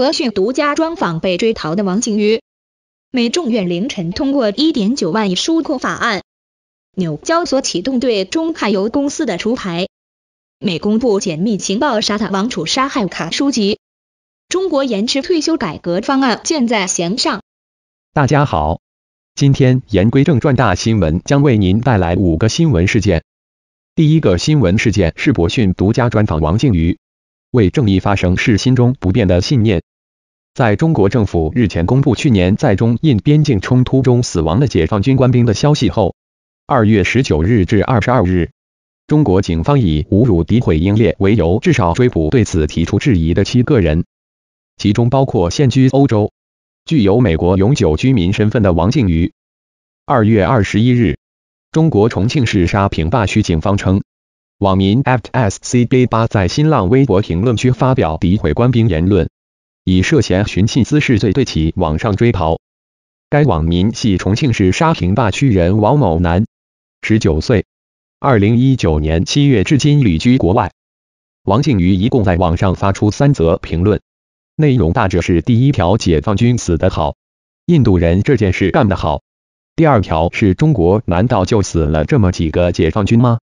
博讯独家专访被追逃的王靖宇。美众院凌晨通过1.9万亿纾困法案。纽交所启动对中海油公司的除牌。美公布解密情报，沙特王储杀害卡舒吉。中国延迟退休改革方案箭在弦上。大家好，今天言归正传，大新闻将为您带来五个新闻事件。第一个新闻事件是博讯独家专访王靖宇，为正义发声是心中不变的信念。在中国政府日前公布去年在中印边境冲突中死亡的解放军官兵的消息后，二月十九日至二十二日，中国警方以侮辱、诋毁英烈为由，至少追捕对此提出质疑的七个人，其中包括现居欧洲、具有美国永久居民身份的王靖宇。二月二十一日，中国重庆市沙坪坝区警方称，网民 f s c b 八在新浪微博评论区发表诋毁官兵言论。以涉嫌寻衅滋事罪对其网上追逃。该网民系重庆市沙坪坝区人王某男，十九岁，二零一九年七月至今旅居国外。王靖瑜一共在网上发出三则评论，内容大致是：第一条，解放军死得好，印度人这件事干得好；第二条，是中国难道就死了这么几个解放军吗？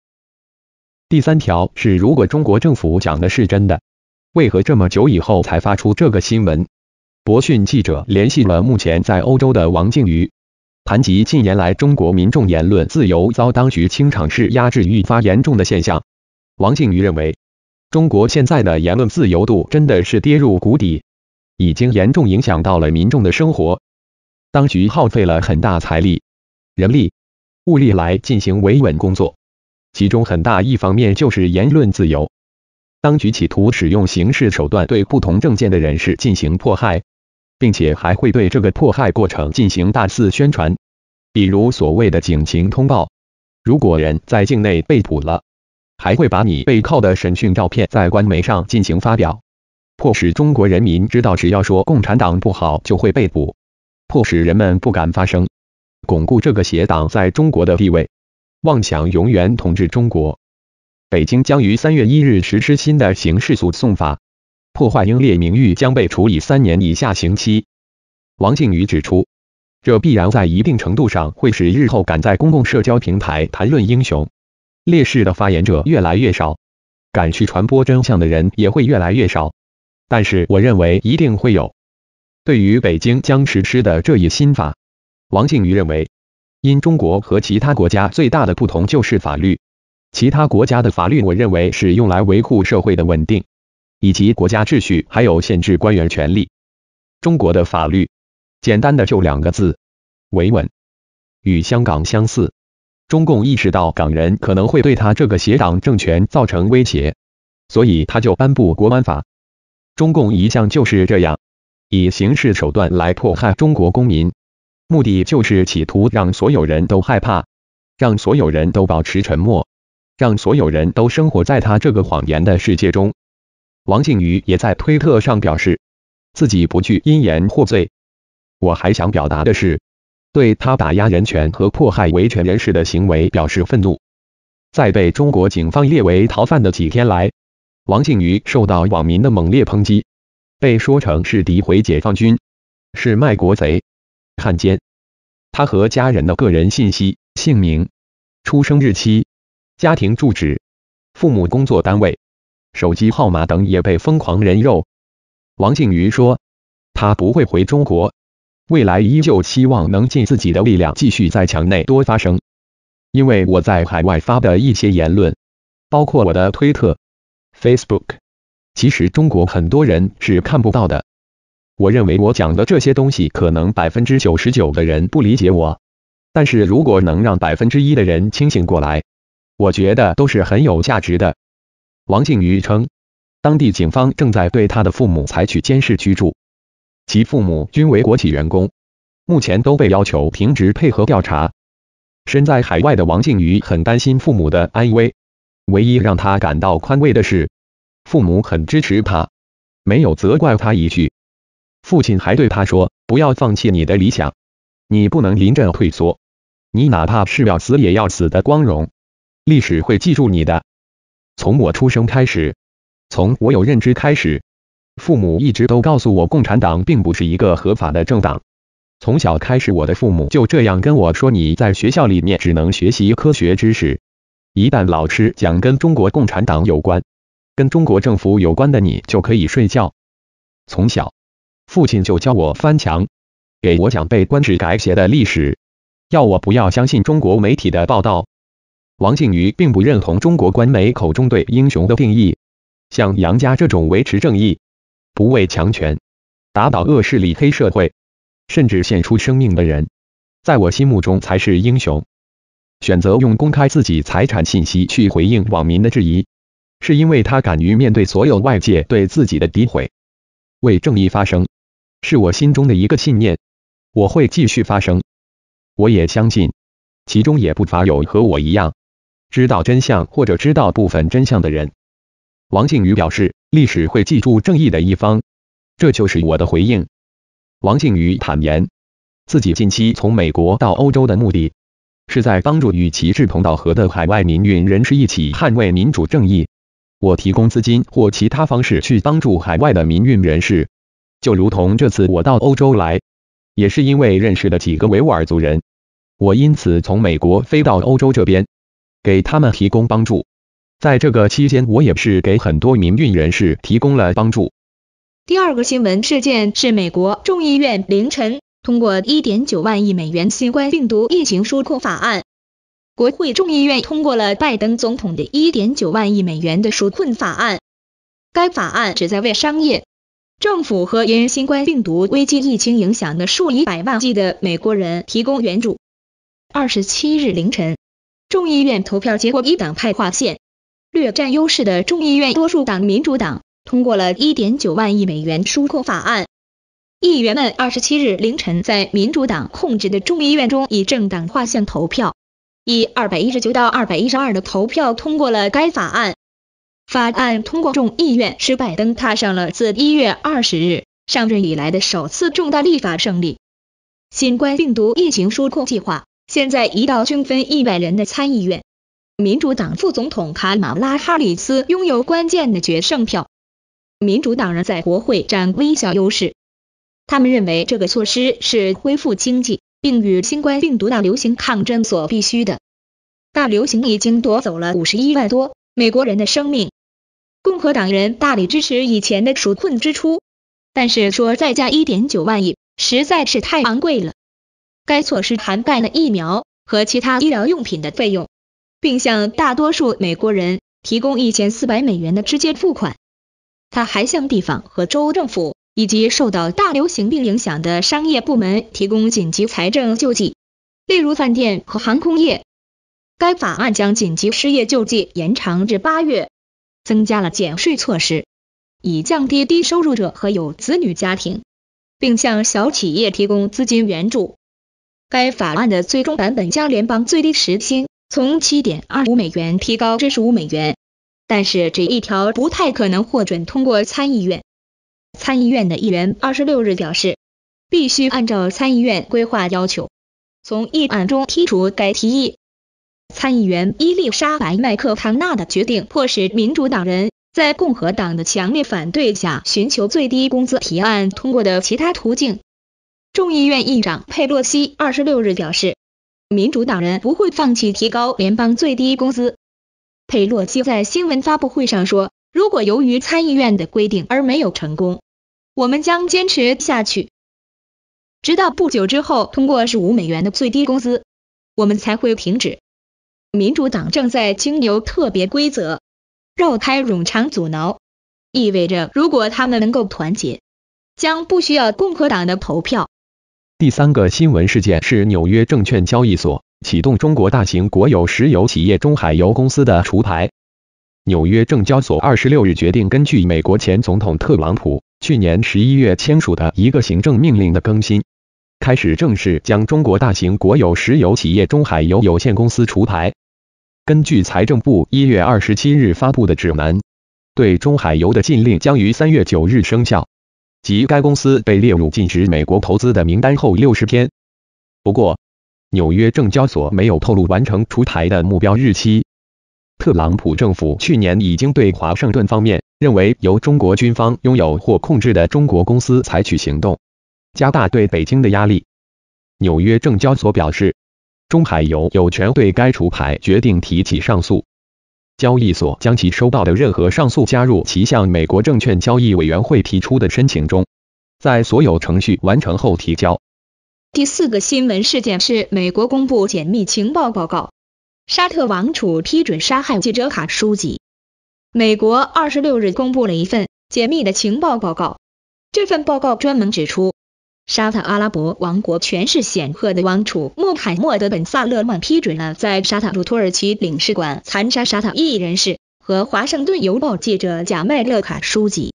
第三条是，如果中国政府讲的是真的。为何这么久以后才发出这个新闻？博讯记者联系了目前在欧洲的王靖宇，谈及近年来中国民众言论自由遭当局清场式压制愈发严重的现象，王靖宇认为，中国现在的言论自由度真的是跌入谷底，已经严重影响到了民众的生活，当局耗费了很大财力、人力、物力来进行维稳工作，其中很大一方面就是言论自由。当局企图使用刑事手段对不同政见的人士进行迫害，并且还会对这个迫害过程进行大肆宣传，比如所谓的警情通报。如果人在境内被捕了，还会把你被铐的审讯照片在官媒上进行发表，迫使中国人民知道，只要说共产党不好就会被捕，迫使人们不敢发声，巩固这个邪党在中国的地位，妄想永远统治中国。北京将于三月一日实施新的刑事诉讼法，破坏英烈名誉将被处以三年以下刑期。王靖宇指出，这必然在一定程度上会使日后敢在公共社交平台谈论英雄、烈士的发言者越来越少，敢去传播真相的人也会越来越少。但是，我认为一定会有。对于北京将实施的这一新法，王靖宇认为，因中国和其他国家最大的不同就是法律。其他国家的法律，我认为是用来维护社会的稳定以及国家秩序，还有限制官员权利。中国的法律，简单的就两个字：维稳。与香港相似，中共意识到港人可能会对他这个邪党政权造成威胁，所以他就颁布国安法。中共一向就是这样，以刑事手段来迫害中国公民，目的就是企图让所有人都害怕，让所有人都保持沉默。让所有人都生活在他这个谎言的世界中。王靖宇也在推特上表示，自己不惧因言获罪。我还想表达的是，对他打压人权和迫害维权人士的行为表示愤怒。在被中国警方列为逃犯的几天来，王靖宇受到网民的猛烈抨击，被说成是诋毁解放军、是卖国贼、汉奸。他和家人的个人信息、姓名、出生日期。家庭住址、父母工作单位、手机号码等也被疯狂人肉。王靖瑜说：“他不会回中国，未来依旧希望能尽自己的力量，继续在墙内多发声。因为我在海外发的一些言论，包括我的推特、Facebook，其实中国很多人是看不到的。我认为我讲的这些东西，可能百分之九十九的人不理解我，但是如果能让百分之一的人清醒过来。”我觉得都是很有价值的。”王靖宇称，当地警方正在对他的父母采取监视居住，其父母均为国企员工，目前都被要求停职配合调查。身在海外的王靖宇很担心父母的安危，唯一让他感到宽慰的是，父母很支持他，没有责怪他一句。父亲还对他说：“不要放弃你的理想，你不能临阵退缩，你哪怕是要死也要死的光荣。”历史会记住你的。从我出生开始，从我有认知开始，父母一直都告诉我，共产党并不是一个合法的政党。从小开始，我的父母就这样跟我说：“你在学校里面只能学习科学知识，一旦老师讲跟中国共产党有关、跟中国政府有关的，你就可以睡觉。”从小，父亲就教我翻墙，给我讲被官制改写的历史，要我不要相信中国媒体的报道。王靖宇并不认同中国官媒口中对英雄的定义，像杨家这种维持正义、不畏强权、打倒恶势力、黑社会，甚至献出生命的人，在我心目中才是英雄。选择用公开自己财产信息去回应网民的质疑，是因为他敢于面对所有外界对自己的诋毁，为正义发声，是我心中的一个信念。我会继续发声，我也相信，其中也不乏有和我一样。知道真相或者知道部分真相的人，王靖宇表示：“历史会记住正义的一方，这就是我的回应。”王靖宇坦言，自己近期从美国到欧洲的目的，是在帮助与其志同道合的海外民运人士一起捍卫民主正义。我提供资金或其他方式去帮助海外的民运人士，就如同这次我到欧洲来，也是因为认识了几个维吾尔族人，我因此从美国飞到欧洲这边。给他们提供帮助。在这个期间，我也是给很多民运人士提供了帮助。第二个新闻事件是，美国众议院凌晨通过1.9万亿美元新冠病毒疫情纾困法案。国会众议院通过了拜登总统的1.9万亿美元的纾困法案。该法案旨在为商业、政府和因新冠病毒危机疫情影响的数以百万计的美国人提供援助。二十七日凌晨。众议院投票结果一党派划线略占优势的众议院多数党民主党通过了1.9万亿美元纾困法案。议员们27日凌晨在民主党控制的众议院中以政党划线投票，以219到212的投票通过了该法案。法案通过众议院是拜登踏上了自1月20日上任以来的首次重大立法胜利。新冠病毒疫情纾困计划。现在，一道均分一百人的参议院，民主党副总统卡马拉哈里斯拥有关键的决胜票。民主党人在国会占微小优势，他们认为这个措施是恢复经济并与新冠病毒大流行抗争所必须的。大流行已经夺走了五十一万多美国人的生命。共和党人大力支持以前的纾困支出，但是说再加一点九万亿实在是太昂贵了。该措施涵盖了疫苗和其他医疗用品的费用，并向大多数美国人提供一千四百美元的直接付款。他还向地方和州政府以及受到大流行病影响的商业部门提供紧急财政救济，例如饭店和航空业。该法案将紧急失业救济延长至八月，增加了减税措施，以降低低收入者和有子女家庭，并向小企业提供资金援助。该法案的最终版本将联邦最低时薪从七点二五美元提高至十五美元，但是这一条不太可能获准通过参议院。参议院的议员二十六日表示，必须按照参议院规划要求，从议案中剔除该提议。参议员伊丽莎白·麦克唐纳的决定迫使民主党人在共和党的强烈反对下寻求最低工资提案通过的其他途径。众议院议长佩洛西二十六日表示，民主党人不会放弃提高联邦最低工资。佩洛西在新闻发布会上说：“如果由于参议院的规定而没有成功，我们将坚持下去，直到不久之后通过十五美元的最低工资，我们才会停止。”民主党正在经由特别规则绕开冗长阻挠，意味着如果他们能够团结，将不需要共和党的投票。第三个新闻事件是纽约证券交易所启动中国大型国有石油企业中海油公司的除牌。纽约证交所二十六日决定，根据美国前总统特朗普去年十一月签署的一个行政命令的更新，开始正式将中国大型国有石油企业中海油有限公司除牌。根据财政部一月二十七日发布的指南，对中海油的禁令将于三月九日生效。即该公司被列入禁止美国投资的名单后六十天。不过，纽约证交所没有透露完成出台的目标日期。特朗普政府去年已经对华盛顿方面认为由中国军方拥有或控制的中国公司采取行动，加大对北京的压力。纽约证交所表示，中海油有权对该除牌决定提起上诉。交易所将其收到的任何上诉加入其向美国证券交易委员会提出的申请中，在所有程序完成后提交。第四个新闻事件是美国公布解密情报报告，沙特王储批准杀害记者卡书记。美国二十六日公布了一份解密的情报报告，这份报告专门指出。沙特阿拉伯王国权势显赫的王储穆罕默德本萨勒曼批准了在沙特驻土耳其领事馆残杀沙特异议人士和《华盛顿邮报》记者贾迈勒卡书记。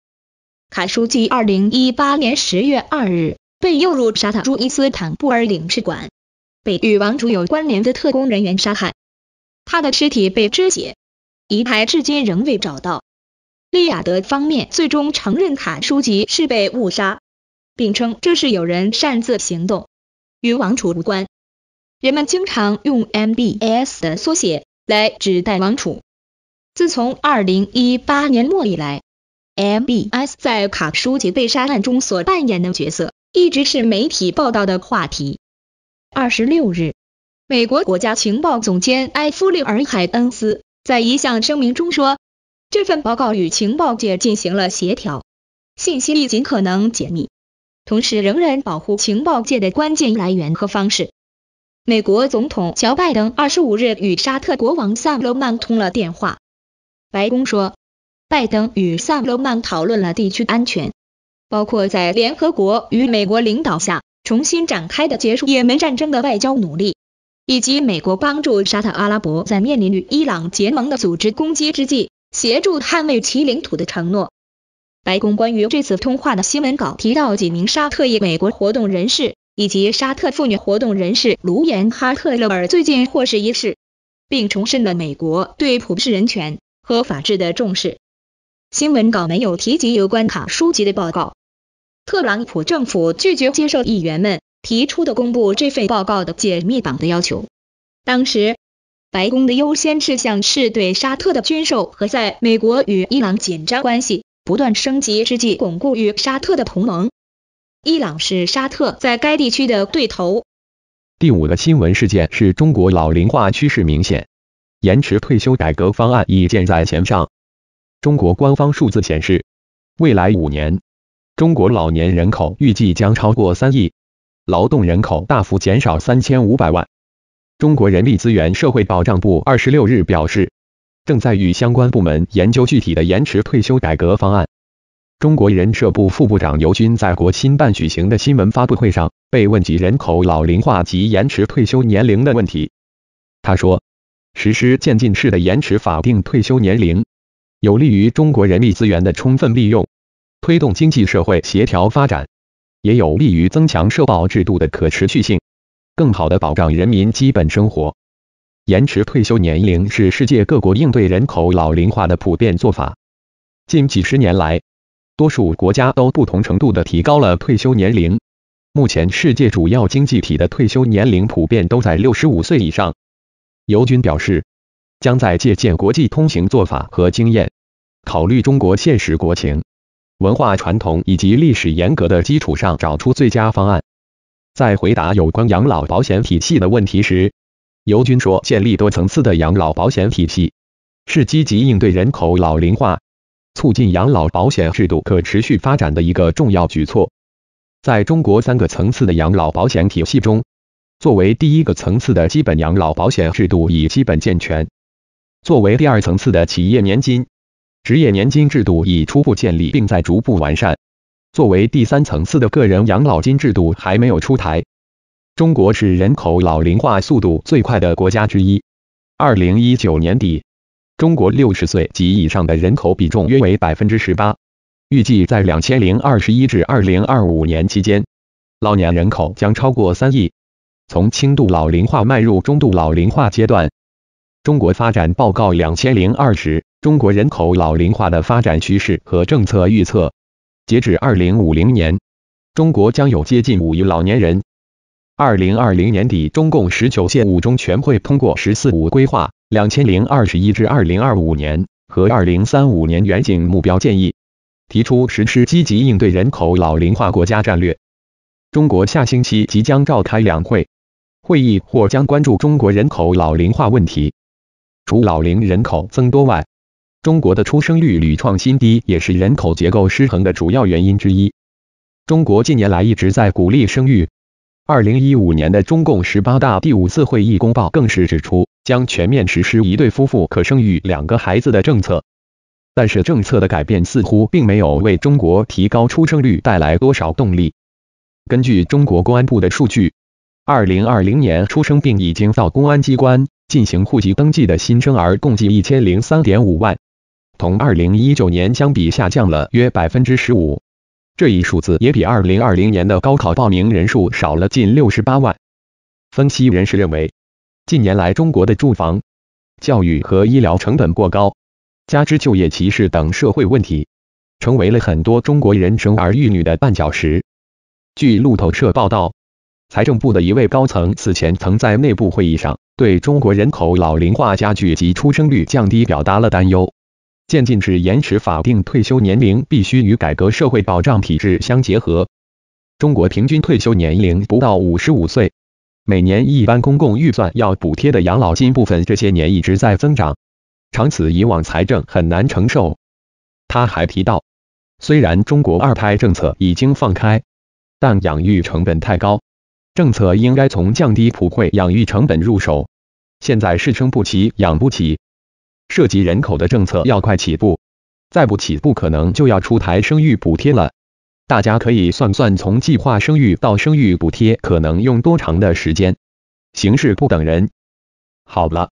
卡书记二零一八年十月二日被诱入沙特驻伊斯坦布尔领事馆，被与王储有关联的特工人员杀害，他的尸体被肢解，遗骸至今仍未找到。利雅得方面最终承认卡书记是被误杀。并称这是有人擅自行动，与王储无关。人们经常用 MBS 的缩写来指代王储。自从二零一八年末以来，MBS 在卡舒吉被杀案中所扮演的角色一直是媒体报道的话题。二十六日，美国国家情报总监埃弗利尔·海恩斯在一项声明中说，这份报告与情报界进行了协调，信息力尽可能解密。同时，仍然保护情报界的关键来源和方式。美国总统乔拜登二十五日与沙特国王萨勒曼通了电话。白宫说，拜登与萨勒曼讨论了地区安全，包括在联合国与美国领导下重新展开的结束也门战争的外交努力，以及美国帮助沙特阿拉伯在面临与伊朗结盟的组织攻击之际协助捍卫其领土的承诺。白宫关于这次通话的新闻稿提到，几名沙特裔美国活动人士以及沙特妇女活动人士卢言哈特勒尔最近获释一事，并重申了美国对普世人权和法治的重视。新闻稿没有提及有关卡书籍的报告。特朗普政府拒绝接受议员们提出的公布这份报告的解密党的要求。当时，白宫的优先事项是对沙特的军售和在美国与伊朗紧张关系。不断升级之际，巩固与沙特的同盟。伊朗是沙特在该地区的对头。第五个新闻事件是中国老龄化趋势明显，延迟退休改革方案已箭在弦上。中国官方数字显示，未来五年，中国老年人口预计将超过三亿，劳动人口大幅减少三千五百万。中国人力资源社会保障部二十六日表示。正在与相关部门研究具体的延迟退休改革方案。中国人社部副部长尤军在国新办举行的新闻发布会上被问及人口老龄化及延迟退休年龄的问题。他说：“实施渐进式的延迟法定退休年龄，有利于中国人力资源的充分利用，推动经济社会协调发展，也有利于增强社保制度的可持续性，更好的保障人民基本生活。”延迟退休年龄是世界各国应对人口老龄化的普遍做法。近几十年来，多数国家都不同程度的提高了退休年龄。目前，世界主要经济体的退休年龄普遍都在六十五岁以上。尤军表示，将在借鉴国际通行做法和经验，考虑中国现实国情、文化传统以及历史沿革的基础上，找出最佳方案。在回答有关养老保险体系的问题时，尤军说，建立多层次的养老保险体系，是积极应对人口老龄化、促进养老保险制度可持续发展的一个重要举措。在中国三个层次的养老保险体系中，作为第一个层次的基本养老保险制度已基本健全；作为第二层次的企业年金、职业年金制度已初步建立，并在逐步完善；作为第三层次的个人养老金制度还没有出台。中国是人口老龄化速度最快的国家之一。二零一九年底，中国六十岁及以上的人口比重约为百分之十八。预计在两千零二十一至二零二五年期间，老年人口将超过三亿，从轻度老龄化迈入中度老龄化阶段。《中国发展报告两千零二十：中国人口老龄化的发展趋势和政策预测》。截至二零五零年，中国将有接近五亿老年人。二零二零年底，中共十九届五中全会通过《十四五规划》，两千零二十一至二零二五年和二零三五年远景目标建议，提出实施积极应对人口老龄化国家战略。中国下星期即将召开两会，会议或将关注中国人口老龄化问题。除老龄人口增多外，中国的出生率屡创新低，也是人口结构失衡的主要原因之一。中国近年来一直在鼓励生育。二零一五年的中共十八大第五次会议公报更是指出，将全面实施一对夫妇可生育两个孩子的政策。但是，政策的改变似乎并没有为中国提高出生率带来多少动力。根据中国公安部的数据，二零二零年出生并已经到公安机关进行户籍登记的新生儿共计一千零三点五万，同二零一九年相比下降了约百分之十五。这一数字也比二零二零年的高考报名人数少了近六十八万。分析人士认为，近年来中国的住房、教育和医疗成本过高，加之就业歧视等社会问题，成为了很多中国人生儿育女的绊脚石。据路透社报道，财政部的一位高层此前曾在内部会议上对中国人口老龄化加剧及出生率降低表达了担忧。渐进式延迟法定退休年龄必须与改革社会保障体制相结合。中国平均退休年龄不到五十五岁，每年一般公共预算要补贴的养老金部分这些年一直在增长，长此以往财政很难承受。他还提到，虽然中国二胎政策已经放开，但养育成本太高，政策应该从降低普惠养育成本入手，现在是撑不起、养不起。涉及人口的政策要快起步，再不起步可能就要出台生育补贴了。大家可以算算，从计划生育到生育补贴可能用多长的时间？形势不等人。好了，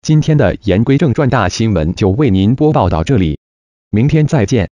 今天的言归正传大新闻就为您播报到这里，明天再见。